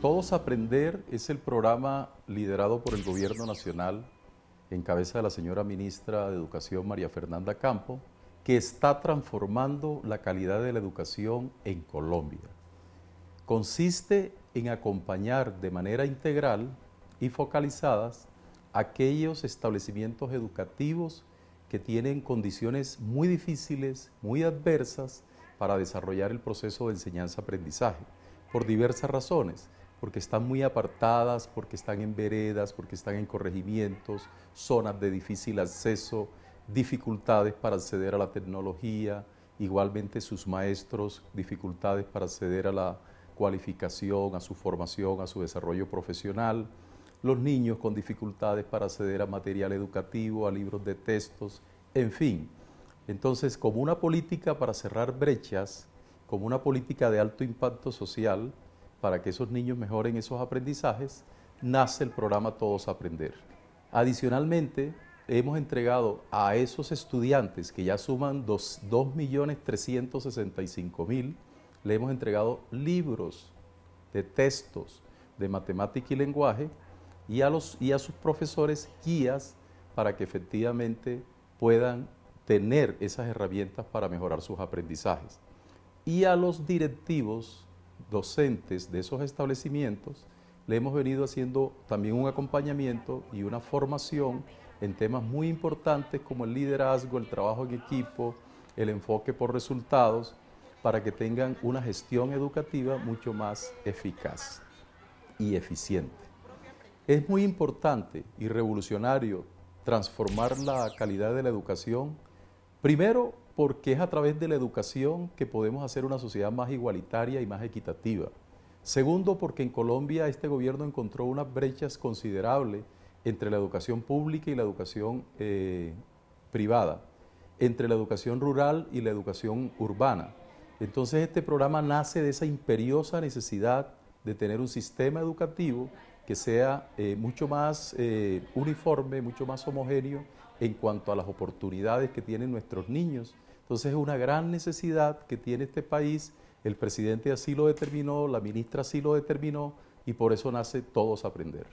Todos Aprender es el programa liderado por el Gobierno Nacional en cabeza de la señora ministra de Educación María Fernanda Campo, que está transformando la calidad de la educación en Colombia. Consiste en acompañar de manera integral y focalizadas aquellos establecimientos educativos que tienen condiciones muy difíciles, muy adversas para desarrollar el proceso de enseñanza-aprendizaje, por diversas razones porque están muy apartadas, porque están en veredas, porque están en corregimientos, zonas de difícil acceso, dificultades para acceder a la tecnología, igualmente sus maestros, dificultades para acceder a la cualificación, a su formación, a su desarrollo profesional, los niños con dificultades para acceder a material educativo, a libros de textos, en fin. Entonces, como una política para cerrar brechas, como una política de alto impacto social, para que esos niños mejoren esos aprendizajes, nace el programa Todos Aprender. Adicionalmente, hemos entregado a esos estudiantes que ya suman 2.365.000, le hemos entregado libros de textos de matemática y lenguaje y a, los, y a sus profesores guías para que efectivamente puedan tener esas herramientas para mejorar sus aprendizajes. Y a los directivos docentes de esos establecimientos le hemos venido haciendo también un acompañamiento y una formación en temas muy importantes como el liderazgo, el trabajo en equipo, el enfoque por resultados, para que tengan una gestión educativa mucho más eficaz y eficiente. Es muy importante y revolucionario transformar la calidad de la educación, primero porque es a través de la educación que podemos hacer una sociedad más igualitaria y más equitativa. Segundo, porque en Colombia este gobierno encontró unas brechas considerables entre la educación pública y la educación eh, privada, entre la educación rural y la educación urbana. Entonces este programa nace de esa imperiosa necesidad de tener un sistema educativo que sea eh, mucho más eh, uniforme, mucho más homogéneo en cuanto a las oportunidades que tienen nuestros niños. Entonces es una gran necesidad que tiene este país, el presidente así lo determinó, la ministra así lo determinó y por eso nace Todos Aprender.